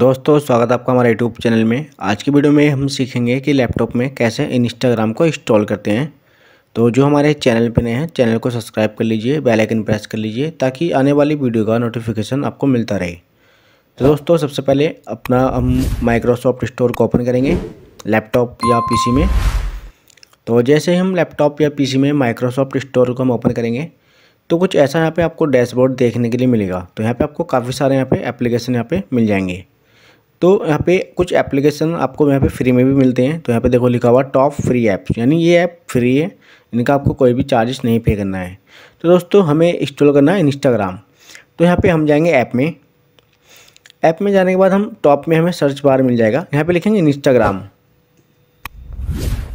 दोस्तों स्वागत है आपका हमारे यूट्यूब चैनल में आज की वीडियो में हम सीखेंगे कि लैपटॉप में कैसे इंस्टाग्राम को इंस्टॉल करते हैं तो जो हमारे चैनल पर नए हैं चैनल को सब्सक्राइब कर लीजिए बेल आइकन प्रेस कर लीजिए ताकि आने वाली वीडियो का नोटिफिकेशन आपको मिलता रहे तो दोस्तों सबसे पहले अपना हम माइक्रोसॉफ्ट स्टोर को ओपन करेंगे लैपटॉप या पी में तो जैसे हम लैपटॉप या पी में माइक्रोसॉफ्ट स्टोर को हम ओपन करेंगे तो कुछ ऐसा यहाँ पे आपको डैशबोर्ड देखने के लिए मिलेगा तो यहाँ पे आपको काफ़ी सारे यहाँ पे एप्लीकेशन यहाँ पे मिल जाएंगे तो यहाँ पे कुछ एप्लीकेशन आपको यहाँ पे फ्री में भी मिलते हैं तो यहाँ पे देखो लिखा हुआ टॉप फ्री ऐप्स यानी ये ऐप फ्री है इनका आपको कोई भी चार्जेस नहीं पे करना है तो दोस्तों हमें इंस्टॉल करना है इंस्टाग्राम तो यहाँ पे हम जाएंगे ऐप में ऐप में जाने के बाद हम टॉप में हमें सर्च बार मिल जाएगा यहाँ पर लिखेंगे इंस्टाग्राम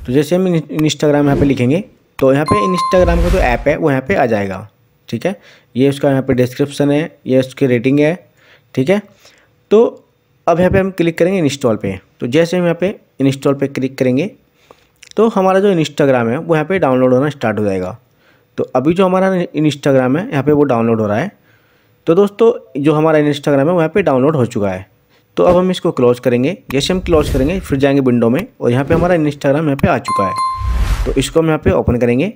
तो जैसे हम इंस्टाग्राम यहाँ पर लिखेंगे तो यहाँ पर इंस्टाग्राम का जो ऐप है वो यहाँ पर आ जाएगा ठीक है ये उसका यहाँ पर डिस्क्रिप्सन है ये उसकी रेटिंग है ठीक है तो अब यहाँ पे हम क्लिक करेंगे इंस्टॉल पे तो जैसे हम यहाँ पे इंस्टॉल पे क्लिक करेंगे तो हमारा जो इंस्टाग्राम है वो यहाँ पे डाउनलोड होना स्टार्ट हो जाएगा तो अभी जो हमारा इंस्टाग्राम है यहाँ पे वो डाउनलोड हो रहा है तो दोस्तों जो हमारा इंस्टाग्राम है वो यहाँ पे डाउनलोड हो चुका है तो अब हम इसको क्लोज करेंगे जैसे हम क्लोज करेंगे फिर जाएंगे विंडो में और यहाँ पर हमारा इंस्टाग्राम यहाँ पर आ चुका है तो इसको हम यहाँ पर ओपन करेंगे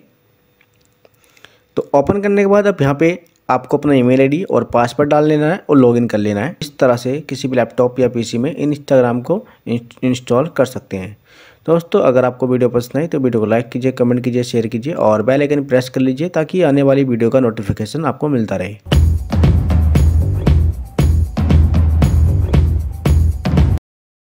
तो ओपन करने के बाद अब यहाँ पे आपको अपना ईमेल आईडी और पासवर्ड डाल लेना है और लॉगिन कर लेना है इस तरह से किसी भी लैपटॉप या पीसी में इन इंस्टाग्राम को इंस्टॉल कर सकते हैं दोस्तों अगर आपको वीडियो पसंद आई तो वीडियो को लाइक कीजिए कमेंट कीजिए शेयर कीजिए और बेल आइकन प्रेस कर लीजिए ताकि आने वाली वीडियो का नोटिफिकेशन आपको मिलता रहे